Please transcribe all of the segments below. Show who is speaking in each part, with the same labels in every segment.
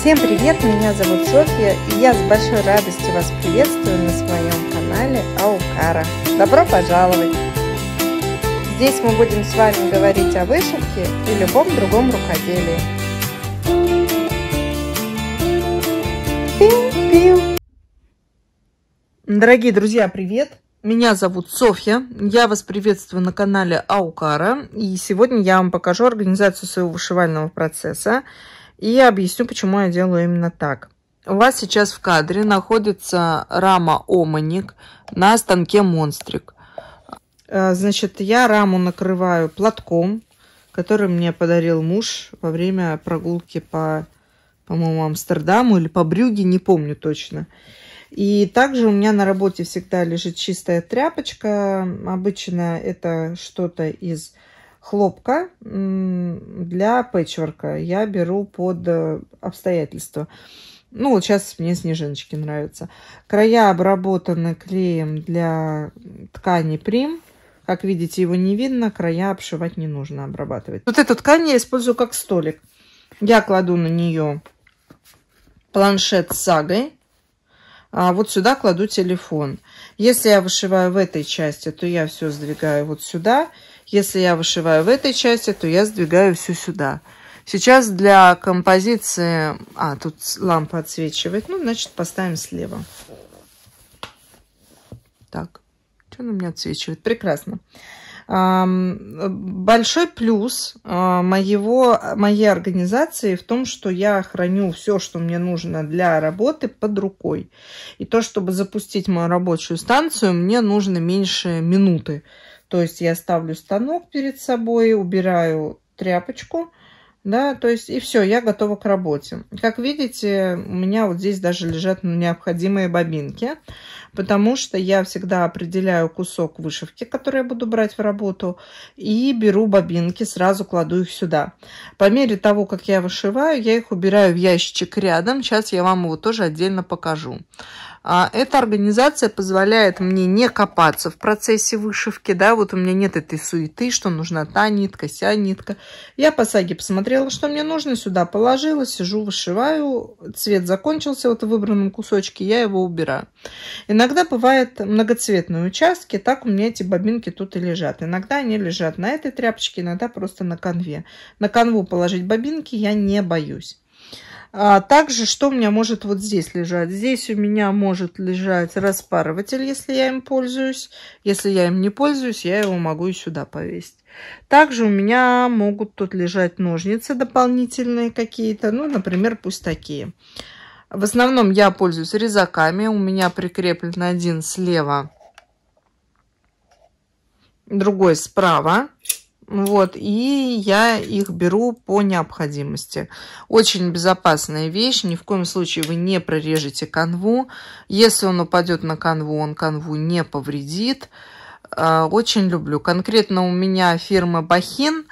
Speaker 1: Всем привет, меня зовут Софья, и я с большой радостью вас приветствую на своем канале Аукара. Добро пожаловать! Здесь мы будем с вами говорить о вышивке и любом другом рукоделии. Дорогие друзья, привет! Меня зовут Софья, я вас приветствую на канале Аукара, и сегодня я вам покажу организацию своего вышивального процесса. И я объясню, почему я делаю именно так. У вас сейчас в кадре находится рама Оманик на станке Монстрик. А, значит, я раму накрываю платком, который мне подарил муж во время прогулки по, по-моему, Амстердаму или по Брюге, не помню точно. И также у меня на работе всегда лежит чистая тряпочка. Обычно это что-то из хлопка для пэтчворка я беру под э, обстоятельства. Ну, вот сейчас мне снежиночки нравятся. Края обработаны клеем для ткани прим. Как видите, его не видно, края обшивать не нужно, обрабатывать. Вот эту ткань я использую как столик. Я кладу на нее планшет с сагой. А вот сюда кладу телефон. Если я вышиваю в этой части, то я все сдвигаю вот сюда если я вышиваю в этой части, то я сдвигаю все сюда. Сейчас для композиции... А, тут лампа отсвечивает. Ну, значит, поставим слева. Так, что она у меня отсвечивает? Прекрасно. Большой плюс а, моего, моей организации в том, что я храню все, что мне нужно для работы под рукой. И то, чтобы запустить мою рабочую станцию, мне нужно меньше минуты. То есть я ставлю станок перед собой, убираю тряпочку, да, то есть и все, я готова к работе. Как видите, у меня вот здесь даже лежат необходимые бобинки, потому что я всегда определяю кусок вышивки, который я буду брать в работу, и беру бобинки, сразу кладу их сюда. По мере того, как я вышиваю, я их убираю в ящичек рядом. Сейчас я вам его тоже отдельно покажу. А эта организация позволяет мне не копаться в процессе вышивки, да, вот у меня нет этой суеты, что нужна та нитка, ся нитка. Я по саге посмотрела, что мне нужно, сюда положила, сижу, вышиваю, цвет закончился вот в выбранном кусочке, я его убираю. Иногда бывают многоцветные участки, так у меня эти бобинки тут и лежат. Иногда они лежат на этой тряпочке, иногда просто на конве. На конву положить бобинки я не боюсь. А также, что у меня может вот здесь лежать? Здесь у меня может лежать распарыватель, если я им пользуюсь. Если я им не пользуюсь, я его могу и сюда повесить. Также у меня могут тут лежать ножницы дополнительные какие-то. Ну, например, пусть такие. В основном я пользуюсь резаками. У меня прикреплен один слева, другой справа. Вот, и я их беру по необходимости. Очень безопасная вещь, ни в коем случае вы не прорежете канву. Если он упадет на канву, он канву не повредит. А, очень люблю. Конкретно у меня фирма Бахин,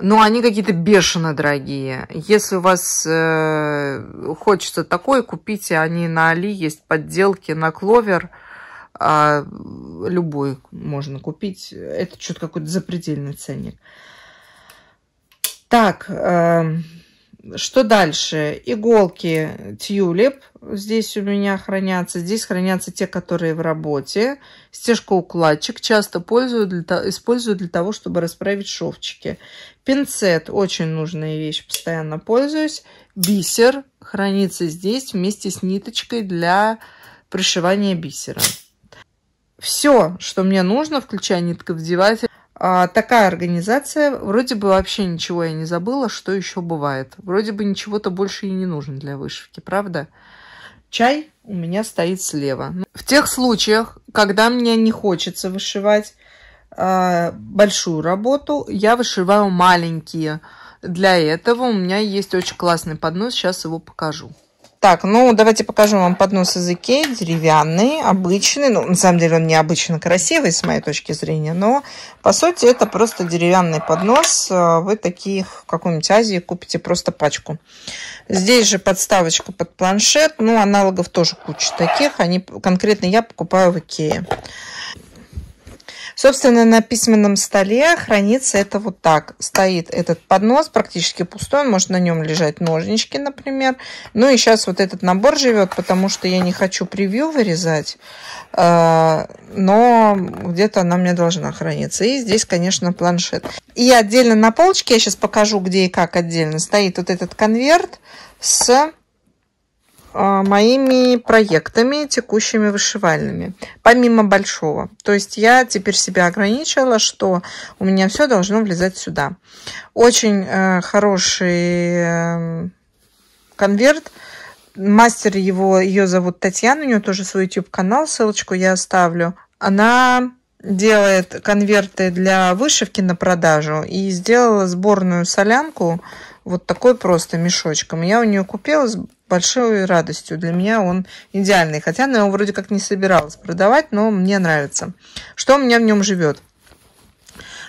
Speaker 1: но они какие-то бешено дорогие. Если у вас э, хочется такой, купите. Они на Али есть подделки на кловер – а любой можно купить. Это что-то какой-то запредельный ценник. Так, эм, что дальше? Иголки тюлип здесь у меня хранятся. Здесь хранятся те, которые в работе. Стежка укладчик часто пользую для, использую для того, чтобы расправить шовчики. Пинцет – очень нужная вещь, постоянно пользуюсь. Бисер хранится здесь вместе с ниточкой для пришивания бисера все, что мне нужно, включая нитковдеватель. А, такая организация, вроде бы вообще ничего я не забыла, что еще бывает. Вроде бы ничего-то больше и не нужно для вышивки, правда? Чай у меня стоит слева. Ну, в тех случаях, когда мне не хочется вышивать э, большую работу, я вышиваю маленькие. Для этого у меня есть очень классный поднос, сейчас его покажу. Так, ну давайте покажу вам поднос из Икеи, деревянный, обычный. Ну, на самом деле он необычно красивый, с моей точки зрения, но по сути это просто деревянный поднос. Вы таких в какой-нибудь Азии купите просто пачку. Здесь же подставочка под планшет. Ну, аналогов тоже куча таких. Они конкретно я покупаю в Икее. Собственно, на письменном столе хранится это вот так. Стоит этот поднос, практически пустой, он может на нем лежать ножнички, например. Ну и сейчас вот этот набор живет, потому что я не хочу превью вырезать, э, но где-то она мне должна храниться. И здесь, конечно, планшет. И отдельно на полочке, я сейчас покажу, где и как отдельно, стоит вот этот конверт с а, моими проектами текущими вышивальными, помимо большого. То есть я теперь себя ограничила, что у меня все должно влезать сюда. Очень э, хороший э, конверт. Мастер его, ее зовут Татьяна, у нее тоже свой YouTube-канал, ссылочку я оставлю. Она делает конверты для вышивки на продажу и сделала сборную солянку вот такой просто мешочком. Я у нее купила большой радостью. Для меня он идеальный. Хотя я его вроде как не собиралась продавать, но мне нравится. Что у меня в нем живет?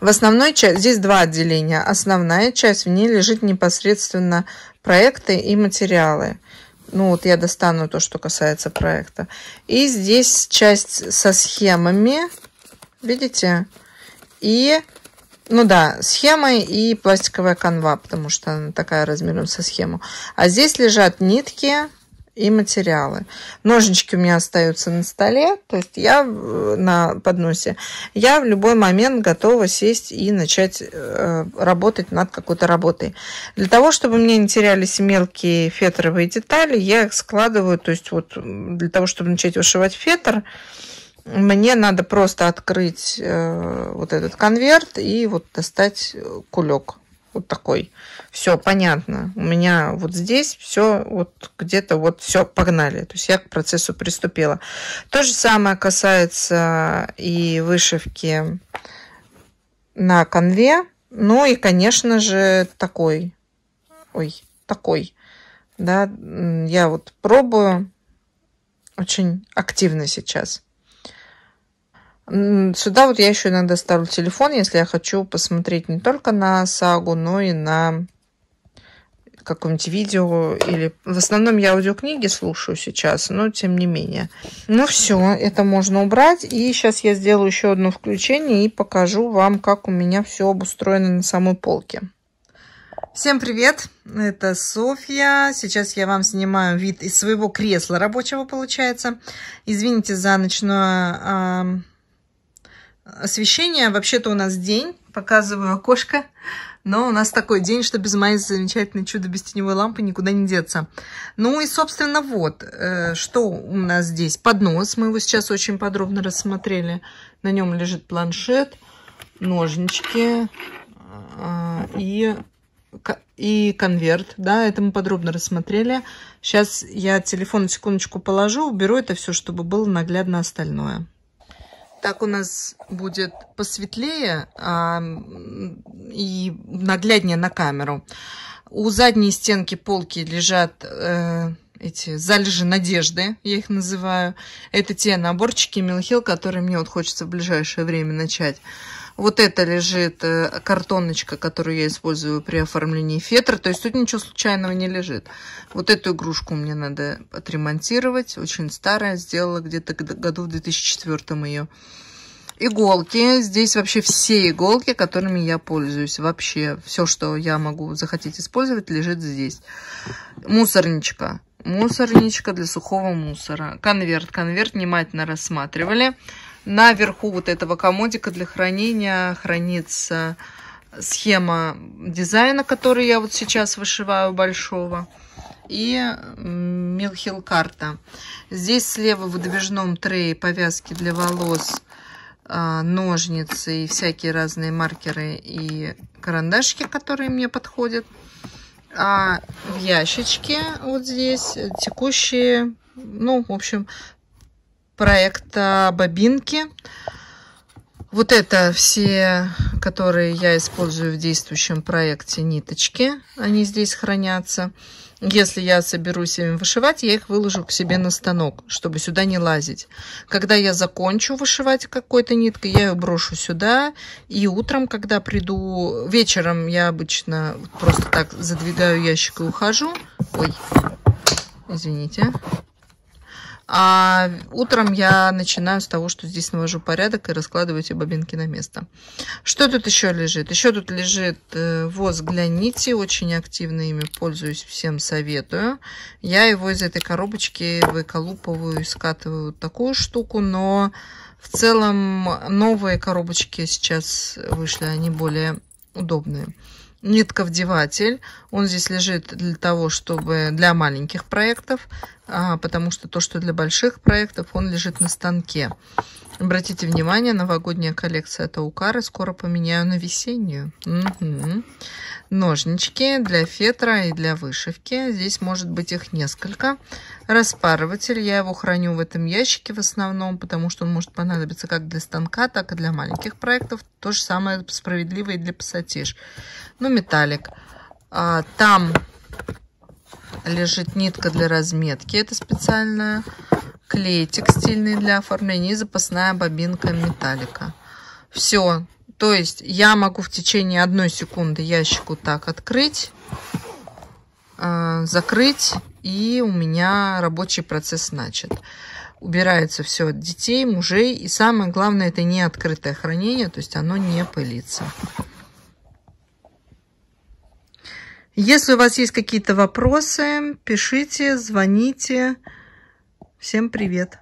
Speaker 1: В основной части, здесь два отделения. Основная часть, в ней лежит непосредственно проекты и материалы. Ну вот я достану то, что касается проекта. И здесь часть со схемами, видите? И ну да, схема и пластиковая канва, потому что она такая размером со схему. А здесь лежат нитки и материалы. Ножнички у меня остаются на столе, то есть я э, на подносе. Я в любой момент готова сесть и начать э, работать над какой-то работой. Для того, чтобы мне не терялись мелкие фетровые детали, я их складываю, то есть вот для того, чтобы начать вышивать фетр, мне надо просто открыть э, вот этот конверт и вот достать кулек. Вот такой. Все понятно. У меня вот здесь все вот где-то вот все погнали. То есть я к процессу приступила. То же самое касается и вышивки на конве. Ну и, конечно же, такой. Ой, такой. Да, я вот пробую очень активно сейчас. Сюда вот я еще иногда ставлю телефон, если я хочу посмотреть не только на сагу, но и на каком-нибудь видео или в основном я аудиокниги слушаю сейчас, но тем не менее. Ну все, это можно убрать. И сейчас я сделаю еще одно включение и покажу вам, как у меня все обустроено на самой полке. Всем привет! Это Софья. Сейчас я вам снимаю вид из своего кресла рабочего, получается. Извините за ночное освещение. Вообще-то у нас день, показываю окошко, но у нас такой день, что без моей замечательной чудо без теневой лампы никуда не деться. Ну и, собственно, вот, э, что у нас здесь. Поднос, мы его сейчас очень подробно рассмотрели. На нем лежит планшет, ножнички э, и и конверт, да, это мы подробно рассмотрели. Сейчас я телефон на секундочку положу, уберу это все, чтобы было наглядно остальное так у нас будет посветлее а, и нагляднее на камеру. У задней стенки полки лежат э, эти залежи надежды, я их называю. Это те наборчики Милхил, которые мне вот хочется в ближайшее время начать. Вот это лежит э, картоночка, которую я использую при оформлении фетра. То есть тут ничего случайного не лежит. Вот эту игрушку мне надо отремонтировать. Очень старая, сделала где-то году в 2004 ее. Иголки. Здесь вообще все иголки, которыми я пользуюсь. Вообще все, что я могу захотеть использовать, лежит здесь. Мусорничка. Мусорничка для сухого мусора. Конверт. Конверт внимательно рассматривали. Наверху вот этого комодика для хранения хранится схема дизайна, который я вот сейчас вышиваю большого. И Милхил карта. Здесь слева в выдвижном трее повязки для волос, а, ножницы и всякие разные маркеры и карандашики, которые мне подходят. А в ящичке вот здесь текущие, ну, в общем, проекта бобинки. Вот это все, которые я использую в действующем проекте ниточки. Они здесь хранятся. Если я соберусь им вышивать, я их выложу к себе на станок, чтобы сюда не лазить. Когда я закончу вышивать какой-то ниткой, я ее брошу сюда. И утром, когда приду, вечером я обычно просто так задвигаю ящик и ухожу. Ой, извините. А утром я начинаю с того, что здесь навожу порядок и раскладываю эти бобинки на место. Что тут еще лежит? Еще тут лежит э, воск для нити. Очень активно ими пользуюсь, всем советую. Я его из этой коробочки выколупываю и скатываю вот такую штуку, но в целом новые коробочки сейчас вышли, они более удобные нитковдеватель. Он здесь лежит для того, чтобы для маленьких проектов. А, потому что то, что для больших проектов, он лежит на станке. Обратите внимание, новогодняя коллекция это Укары, скоро поменяю на весеннюю. Угу. Ножнички для фетра и для вышивки. Здесь может быть их несколько. Распарыватель, я его храню в этом ящике в основном, потому что он может понадобиться как для станка, так и для маленьких проектов. То же самое справедливо и для пассатиж. Ну, металлик. А, там лежит нитка для разметки. Это специальная клей текстильный для оформления и запасная бобинка металлика. Все. То есть я могу в течение одной секунды ящику так открыть, э, закрыть, и у меня рабочий процесс начат. Убирается все от детей, мужей, и самое главное, это не открытое хранение, то есть оно не пылится. Если у вас есть какие-то вопросы, пишите, звоните. Всем привет!